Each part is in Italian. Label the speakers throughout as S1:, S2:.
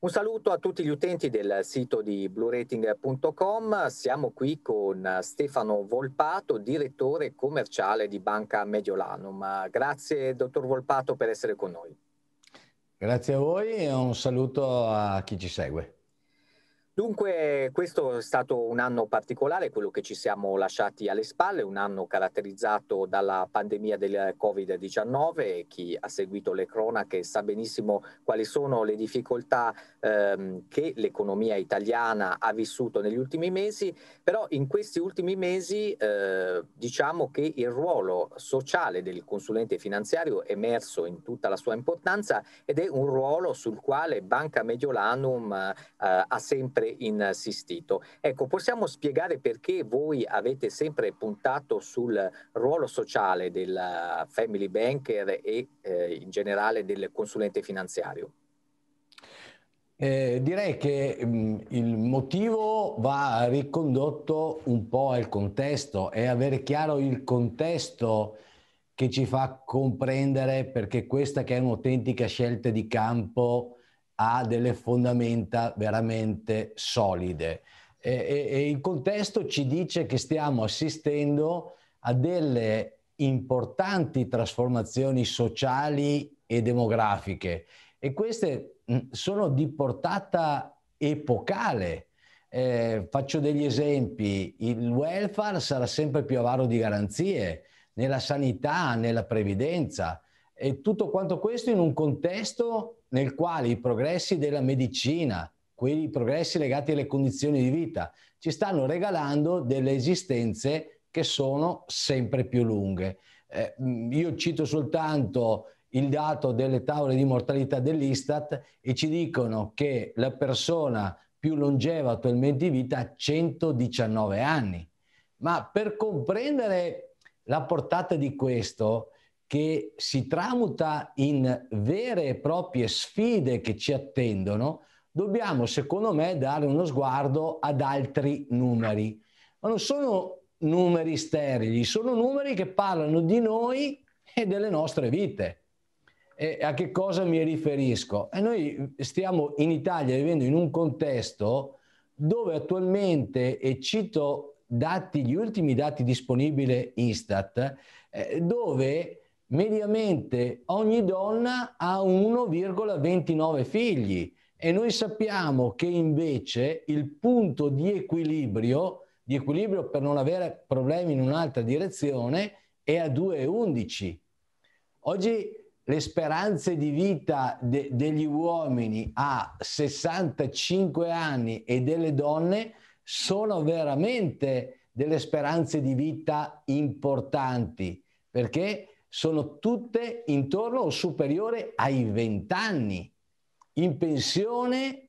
S1: Un saluto a tutti gli utenti del sito di blurating.com. Siamo qui con Stefano Volpato, direttore commerciale di Banca Mediolanum. Grazie, dottor Volpato, per essere con noi.
S2: Grazie a voi e un saluto a chi ci segue.
S1: Dunque, questo è stato un anno particolare, quello che ci siamo lasciati alle spalle, un anno caratterizzato dalla pandemia del Covid-19. Chi ha seguito le cronache sa benissimo quali sono le difficoltà ehm, che l'economia italiana ha vissuto negli ultimi mesi, però in questi ultimi mesi eh, diciamo che il ruolo sociale del consulente finanziario è emerso in tutta la sua importanza ed è un ruolo sul quale Banca Mediolanum eh, ha sempre insistito. Ecco, possiamo spiegare perché voi avete sempre puntato sul ruolo sociale del eh, family banker e eh, in generale del consulente finanziario?
S2: Eh, direi che mh, mm, il motivo va ricondotto un po' al contesto e avere chiaro il contesto che ci fa comprendere perché questa che è un'autentica scelta di campo ha delle fondamenta veramente solide. E, e, e il contesto ci dice che stiamo assistendo a delle importanti trasformazioni sociali e demografiche e queste mm, sono di portata epocale. Eh, faccio degli esempi, il welfare sarà sempre più avaro di garanzie nella sanità, nella previdenza e tutto quanto questo in un contesto nel quale i progressi della medicina, quei progressi legati alle condizioni di vita, ci stanno regalando delle esistenze che sono sempre più lunghe. Eh, mm, io cito soltanto il dato delle tavole di mortalità dell'Istat e ci dicono che la persona più longeva attualmente in vita ha 119 anni. Ma per comprendere la portata di questo, che si tramuta in vere e proprie sfide che ci attendono, dobbiamo secondo me dare uno sguardo ad altri numeri. Ma non sono numeri sterili, sono numeri che parlano di noi e delle nostre vite. E a che cosa mi riferisco? E noi stiamo in Italia vivendo in un contesto dove attualmente, e cito dati, gli ultimi dati disponibili Istat, eh, dove mediamente ogni donna ha 1,29 figli e noi sappiamo che invece il punto di equilibrio, di equilibrio per non avere problemi in un'altra direzione, è a 2,11. Oggi le speranze di vita de- degli uomini a 65 anni e delle donne sono veramente delle speranze di vita importanti perché sono tutte intorno o superiore ai 20 anni. In pensione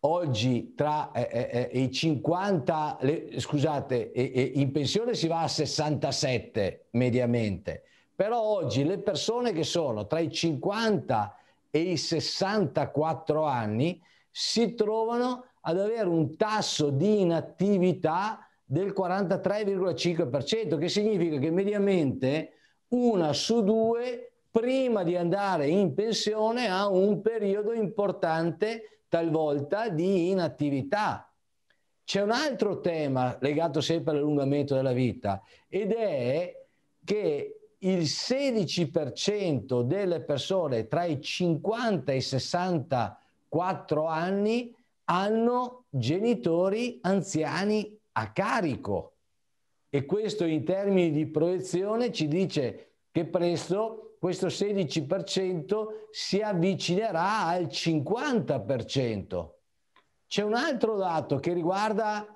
S2: oggi tra eh, eh, eh i 50, le, scusate, eh, in pensione si va a 67 mediamente però oggi le persone che sono tra i 50 e i 64 anni si trovano ad avere un tasso di inattività del 43,5%, che significa che mediamente una su due prima di andare in pensione ha un periodo importante talvolta di inattività. C'è un altro tema legato sempre all'allungamento della vita ed è che il 16% delle persone tra i 50 e i 64 anni hanno genitori anziani a carico. E questo in termini di proiezione ci dice che presto questo 16% si avvicinerà al 50%. C'è un altro dato che riguarda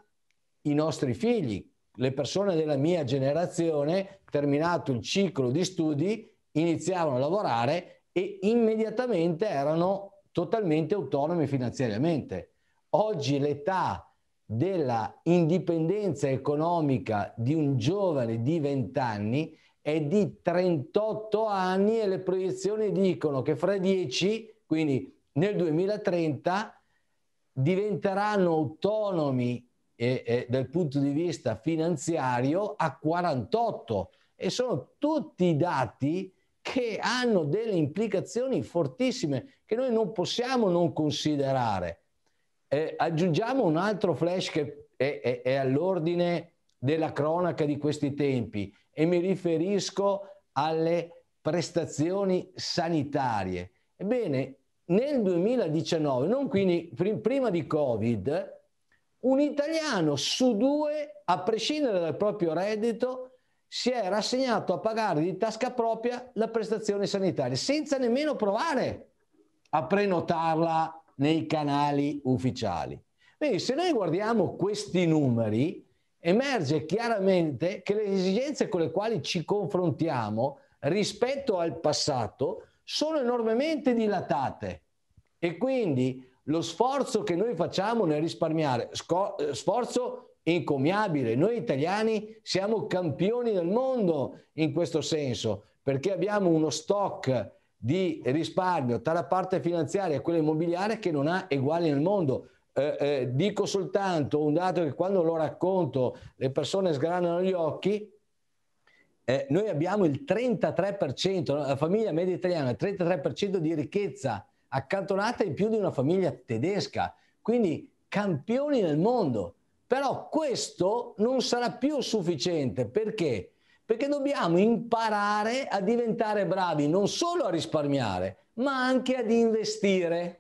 S2: i nostri figli, le persone della mia generazione, terminato il ciclo di studi, iniziavano a lavorare e immediatamente erano totalmente autonomi finanziariamente. Oggi l'età della indipendenza economica di un giovane di 20 anni è di 38 anni e le proiezioni dicono che fra 10, quindi nel 2030, diventeranno autonomi e, e dal punto di vista finanziario a 48 e sono tutti dati che hanno delle implicazioni fortissime che noi non possiamo non considerare. Eh, aggiungiamo un altro flash che è, è, è all'ordine della cronaca di questi tempi e mi riferisco alle prestazioni sanitarie. Ebbene, nel 2019, non quindi prima di Covid, un italiano su due, a prescindere dal proprio reddito, si è rassegnato a pagare di tasca propria la prestazione sanitaria, senza nemmeno provare a prenotarla nei canali ufficiali. Quindi se noi guardiamo questi numeri, emerge chiaramente che le esigenze con le quali ci confrontiamo rispetto al passato sono enormemente dilatate e quindi lo sforzo che noi facciamo nel risparmiare, sco- eh, sforzo incommiabile, noi italiani siamo campioni del mondo in questo senso, perché abbiamo uno stock di risparmio tra la parte finanziaria e quella immobiliare che non ha uguali nel mondo. Eh, eh, dico soltanto un dato che quando lo racconto le persone sgranano gli occhi, eh, noi abbiamo il 33%, la famiglia media italiana il 33% di ricchezza accantonata in più di una famiglia tedesca, quindi campioni nel mondo. Però questo non sarà più sufficiente perché? Perché dobbiamo imparare a diventare bravi non solo a risparmiare, ma anche ad investire.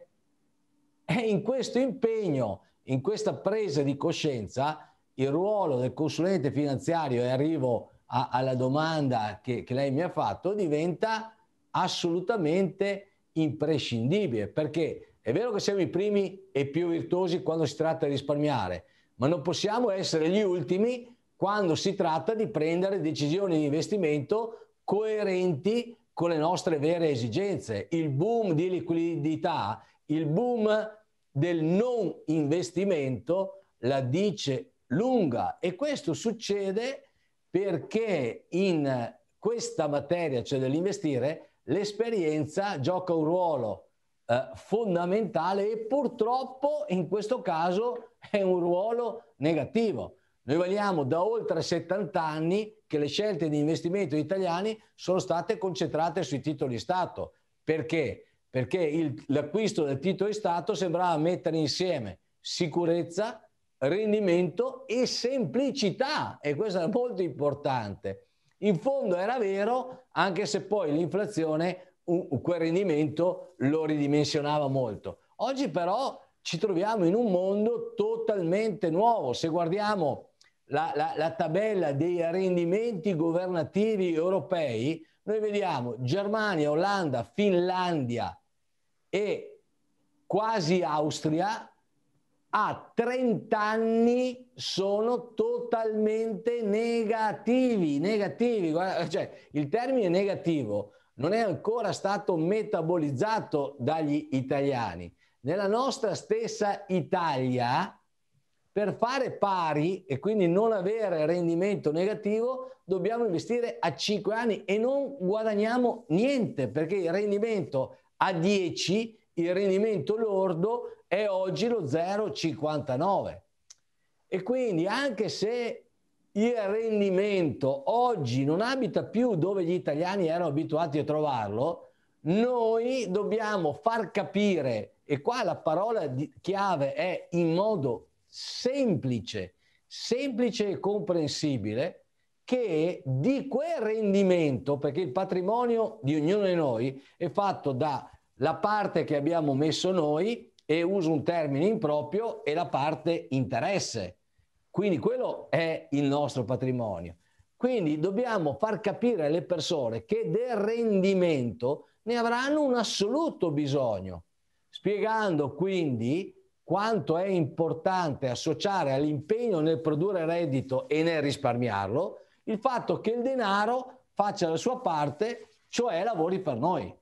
S2: E in questo impegno, in questa presa di coscienza, il ruolo del consulente finanziario, e arrivo a, alla domanda che, che lei mi ha fatto, diventa assolutamente importante imprescindibile perché è vero che siamo i primi e più virtuosi quando si tratta di risparmiare, ma non possiamo essere gli ultimi quando si tratta di prendere decisioni di investimento coerenti con le nostre vere esigenze. Il boom di liquidità, il boom del non investimento la dice lunga e questo succede perché in questa materia, cioè dell'investire, l'esperienza gioca un ruolo eh, fondamentale e purtroppo in questo caso è un ruolo negativo. Noi valiamo da oltre 70 anni che le scelte di investimento italiani sono state concentrate sui titoli di Stato. Perché? Perché il, l'acquisto del titolo di Stato sembrava mettere insieme sicurezza, rendimento e semplicità e questo è molto importante in fondo era vero, anche se poi l'inflazione quel rendimento lo ridimensionava molto. Oggi però ci troviamo in un mondo totalmente nuovo. Se guardiamo la, la, la tabella dei rendimenti governativi europei, noi vediamo Germania, Olanda, Finlandia e quasi Austria a 30 anni sono totalmente negativi, negativi, Guarda, cioè il termine negativo non è ancora stato metabolizzato dagli italiani. Nella nostra stessa Italia, per fare pari e quindi non avere rendimento negativo, dobbiamo investire a 5 anni e non guadagniamo niente perché il rendimento a 10, il rendimento lordo è oggi lo 0,59. E quindi anche se il rendimento oggi non abita più dove gli italiani erano abituati a trovarlo, noi dobbiamo far capire, e qua la parola chiave è in modo semplice, semplice e comprensibile, che di quel rendimento, perché il patrimonio di ognuno di noi è fatto dalla parte che abbiamo messo noi, e uso un termine improprio, è la parte interesse. Quindi quello è il nostro patrimonio. Quindi dobbiamo far capire alle persone che del rendimento ne avranno un assoluto bisogno, spiegando quindi quanto è importante associare all'impegno nel produrre reddito e nel risparmiarlo il fatto che il denaro faccia la sua parte, cioè lavori per noi.